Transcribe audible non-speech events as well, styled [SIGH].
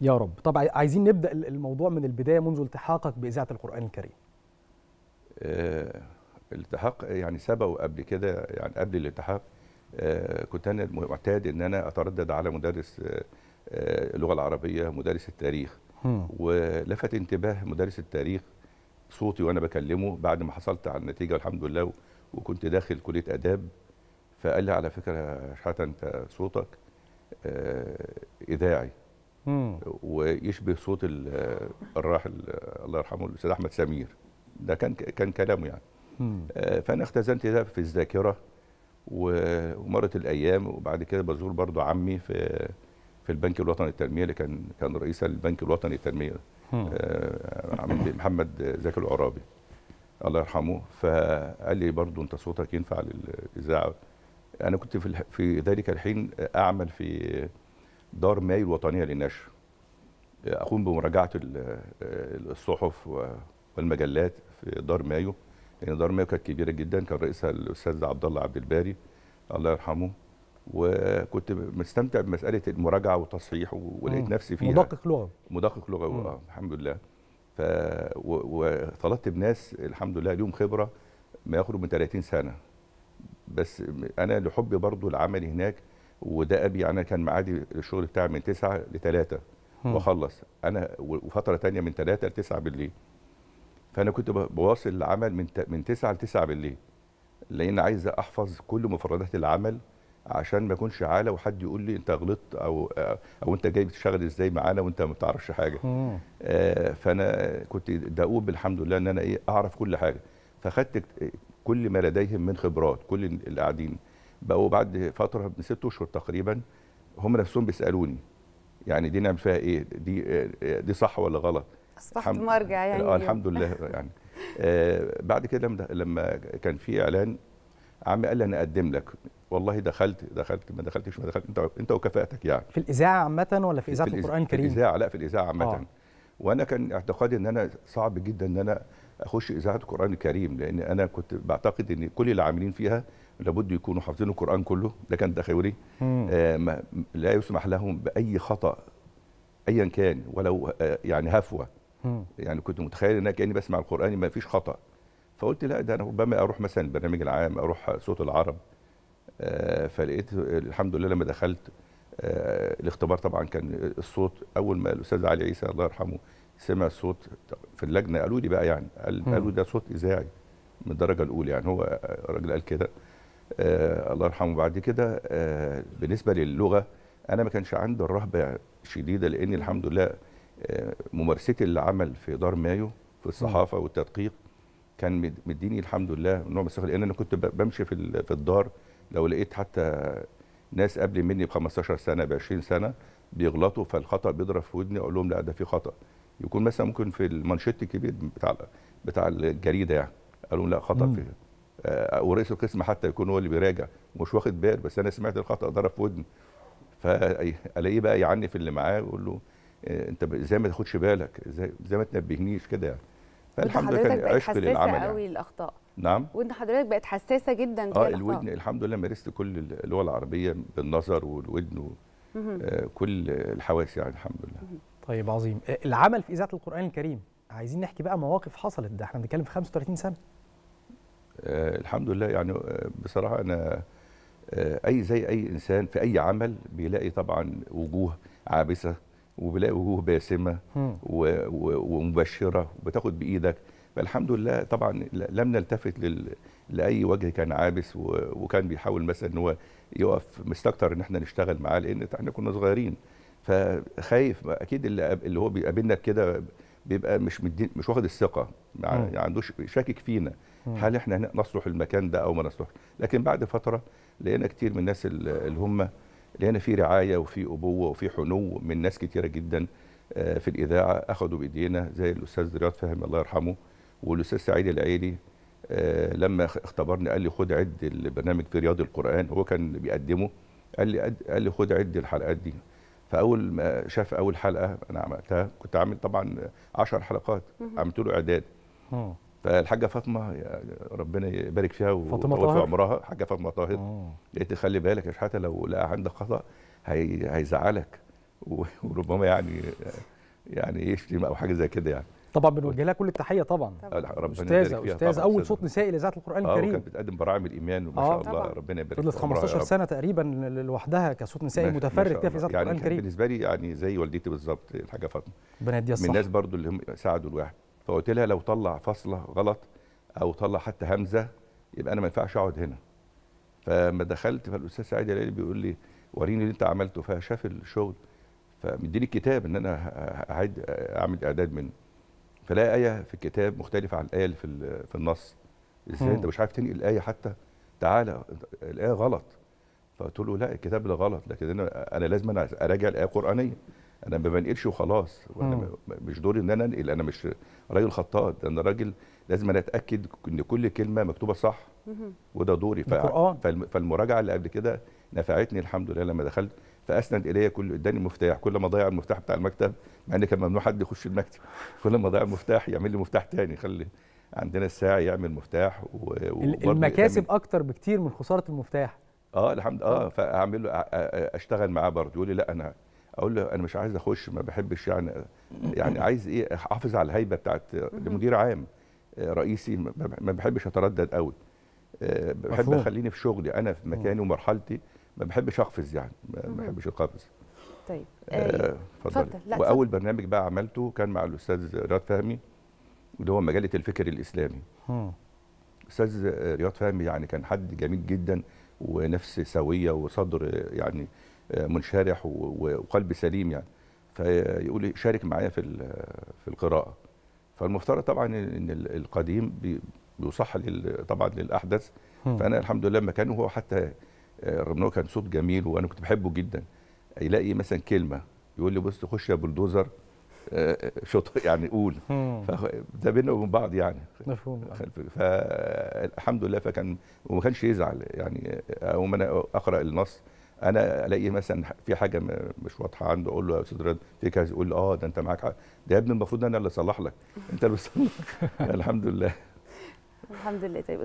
يا رب طبعا عايزين نبدا الموضوع من البدايه منذ التحاقك باذاعه القران الكريم أه التحاق يعني سبق وقبل كده يعني قبل الالتحاق أه كنت انا معتاد ان انا اتردد على مدرس أه, آه، اللغه العربيه مدرس التاريخ ولفت انتباه مدرس التاريخ صوتي وانا بكلمه بعد ما حصلت على النتيجه والحمد لله وكنت داخل كليه اداب فقال لي على فكره شحاته انت صوتك آه، اذاعي ويشبه صوت الراحل الله يرحمه الاستاذ احمد سمير ده كان كان كلامه يعني مم. آه، فانا اختزنت ده في الذاكره ومرت الايام وبعد كده بزور برضه عمي في في البنك الوطني للتنميه اللي كان كان رئيس البنك الوطني للتنميه آه، عمي محمد زكي العرابي الله يرحمه فقال لي برضه انت صوتك ينفع للاذاعه انا كنت في في ذلك الحين اعمل في دار ماي الوطنيه للنشر اقوم بمراجعه الصحف والمجلات في دار مايو لان دار مايو كانت كبيره جدا كان رئيسها الاستاذ عبد الله عبد الباري الله يرحمه وكنت مستمتع بمساله المراجعه والتصحيح ولقيت نفسي فيها مدقق لغه مدقق لغه اه الحمد لله ف وطلبت بناس الحمد لله لهم خبره ما يخرج من 30 سنه بس انا لحبي برضو العمل هناك وده ابي يعني كان معادي الشغل بتاعي من 9 ل 3 واخلص انا وفتره ثانيه من 3 ل 9 بالليل فانا كنت بواصل العمل من من 9 ل 9 بالليل لان عايز احفظ كل مفردات العمل عشان ما اكونش عاله وحد يقول لي انت غلطت او او انت جاي بتشتغل ازاي معانا وانت ما بتعرفش حاجه آه فانا كنت دؤوب الحمد لله ان انا ايه اعرف كل حاجه فاخدت كل ما لديهم من خبرات كل اللي قاعدين بقوا بعد فتره من ست اشهر تقريبا هم نفسهم بيسالوني يعني دي نعمل فيها ايه دي دي صح ولا غلط اصبحت مرجع يعني اه الحمد لله [LAUGHS] يعني آه بعد كده لما لما كان في اعلان عمي قال لي انا اقدم لك والله دخلت دخلت ما دخلتش ما دخلت انت انت وكفاءتك يعني في الاذاعه عامه ولا في اذاعه القران الكريم؟ في الاذاعه لا في الاذاعه آه. عامه وانا كان اعتقادي ان انا صعب جدا ان انا اخش اذاعه القران الكريم لان انا كنت بعتقد ان كل اللي عاملين فيها لابد يكونوا حافظين القران كله ده كان تخيلي آه لا يسمح لهم باي خطا ايا كان ولو آه يعني هفوه مم. يعني كنت متخيل ان انا كاني بسمع القران ما فيش خطا فقلت لا ده انا ربما اروح مثلا البرنامج العام اروح صوت العرب آه فلقيت الحمد لله لما دخلت آه الاختبار طبعا كان الصوت اول ما الاستاذ علي عيسى الله يرحمه سمع الصوت في اللجنه قالوا لي بقى يعني قالوا ده صوت اذاعي من الدرجه الاولى يعني هو آه، الراجل قال كده آه الله يرحمه بعد كده آه بالنسبه للغه انا ما كانش عندي الرهبه شديده لان الحمد لله آه ممارستي للعمل في دار مايو في الصحافه والتدقيق كان مديني الحمد لله نوع من الثقه لان انا كنت بمشي في في الدار لو لقيت حتى ناس قبل مني ب 15 سنه ب 20 سنه بيغلطوا فالخطا بيضرب في ودني اقول لهم لا ده في خطا يكون مثلا ممكن في المانشيت الكبير بتاع بتاع الجريده يعني قالوا لا خطا فيه آه، ورئيس القسم حتى يكون هو اللي بيراجع مش واخد بال بس انا سمعت الخطا ضرب في ودني فالاقيه بقى يعني في اللي معاه يقول له آه، انت ازاي ما تاخدش بالك ازاي ازاي ما تنبهنيش كده يعني فالحمد لله كان عشق للعمل يعني قوي الاخطاء نعم وانت حضرتك بقت حساسه جدا اه الأخطاء. الودن الحمد لله مارست كل اللغه العربيه بالنظر والودن وكل آه، كل الحواس يعني الحمد لله طيب عظيم العمل في اذاعه القران الكريم عايزين نحكي بقى مواقف حصلت ده احنا بنتكلم في 35 سنه آه، الحمد لله يعني آه، بصراحه انا آه، اي زي اي انسان في اي عمل بيلاقي طبعا وجوه عابسه وبيلاقي وجوه باسمه ومبشره وبتاخد بايدك فالحمد لله طبعا لم نلتفت لل... لاي وجه كان عابس و... وكان بيحاول مثلا ان هو يقف مستكتر ان احنا نشتغل معاه لان احنا كنا صغيرين فخايف اكيد اللي, اللي هو بيقابلنا بكده بيبقى مش مش واخد الثقه ما عندوش شاكك فينا هل احنا نصلح المكان ده او ما نصلحش لكن بعد فتره لقينا كتير من الناس اللي هم لقينا في رعايه وفي ابوه وفي حنو من ناس كتيره جدا آه، في الاذاعه اخذوا بايدينا زي الاستاذ رياض فهمي الله يرحمه والاستاذ سعيد العيلي آه، لما اختبرني قال لي خد عد البرنامج في رياض القران هو كان بيقدمه قال لي قال لي خد عد الحلقات دي فاول ما شاف اول حلقه انا عملتها كنت عامل طبعا 10 حلقات عملت له اعداد فالحاجه فاطمه ربنا يبارك فيها ويطول في عمرها الحاجه فاطمه طاهر قالت آه. خلي بالك يا شحاته لو لقى عندك خطا هي هيزعلك وربما يعني يعني يشتم او حاجه زي كده يعني طبعا بنوجه لها كل التحيه طبعا, استاذه استاذه اول صوت نسائي لاذاعه القران آه، الكريم اه كانت بتقدم براعم الايمان وما شاء الله طبعا. ربنا يبارك فضلت 15 سنه تقريبا لوحدها كصوت نسائي متفرد كده في اذاعه القران يعني الكريم بالنسبه لي يعني زي والدتي بالظبط الحاجه فاطمه ربنا يديها الصحه من الناس برضو اللي هم ساعدوا الواحد فقلت لها لو طلع فصله غلط او طلع حتى همزه يبقى انا ما ينفعش اقعد هنا فما دخلت فالاستاذ سعيد يلاقي بيقول لي وريني اللي انت عملته فشاف الشغل فمديني الكتاب ان انا اعد اعمل اعداد منه فلاقي ايه في الكتاب مختلفه عن الايه اللي في في النص ازاي انت مش عارف تنقل الايه حتى تعالى الايه غلط فقلت له لا الكتاب ده غلط لكن انا انا لازم انا اراجع الايه قرانيه انا ما بنقلش وخلاص وانا آه. مش دوري ان انا انقل انا مش راجل خطاط انا راجل لازم انا اتاكد ان كل كلمه مكتوبه صح وده دوري ف... فالمراجعه اللي قبل كده نفعتني الحمد لله لما دخلت فاسند الي كل اداني مفتاح كل ما ضيع المفتاح بتاع المكتب مع ان كان ممنوع حد يخش المكتب [LAUGHS] كل ما ضيع المفتاح يعمل لي مفتاح تاني خلي عندنا الساعي يعمل مفتاح و... المكاسب يعمل... اكتر بكتير من خساره المفتاح اه الحمد اه فاعمل له اشتغل معاه برضه يقول لي لا انا اقول له انا مش عايز اخش ما بحبش يعني [LAUGHS] يعني عايز ايه احافظ على الهيبه بتاعت مدير عام آه، رئيسي ما بحبش اتردد قوي آه، بحب اخليني في شغلي انا في مكاني ومرحلتي ما بحبش اقفز يعني ما بحبش القفز طيب آه، اتفضل آه واول برنامج بقى عملته كان مع الاستاذ رياض فهمي اللي هو مجله الفكر الاسلامي استاذ رياض فهمي يعني كان حد جميل جدا ونفس سويه وصدر يعني منشرح وقلب سليم يعني فيقول شارك معايا في في القراءه فالمفترض طبعا ان القديم بيصح طبعا للاحدث فانا الحمد لله مكانه هو حتى آه، رغم كان صوت جميل وانا كنت بحبه جدا يلاقي مثلا كلمه يقول لي بص خش يا بلدوزر آه، آه، شط [LAUGHS] يعني قول ده بينا وبين بعض يعني مفهوم فالحمد لله فكان وما كانش يزعل يعني اقوم انا اقرا النص انا الاقي مثلا في حاجه مش واضحه عنده اقول له يا استاذ رد في كذا يقول اه ده انت معاك حق ده يا ابني المفروض انا اللي اصلح لك انت اللي بتصلح [LAUGHS] الحمد لله الحمد لله طيب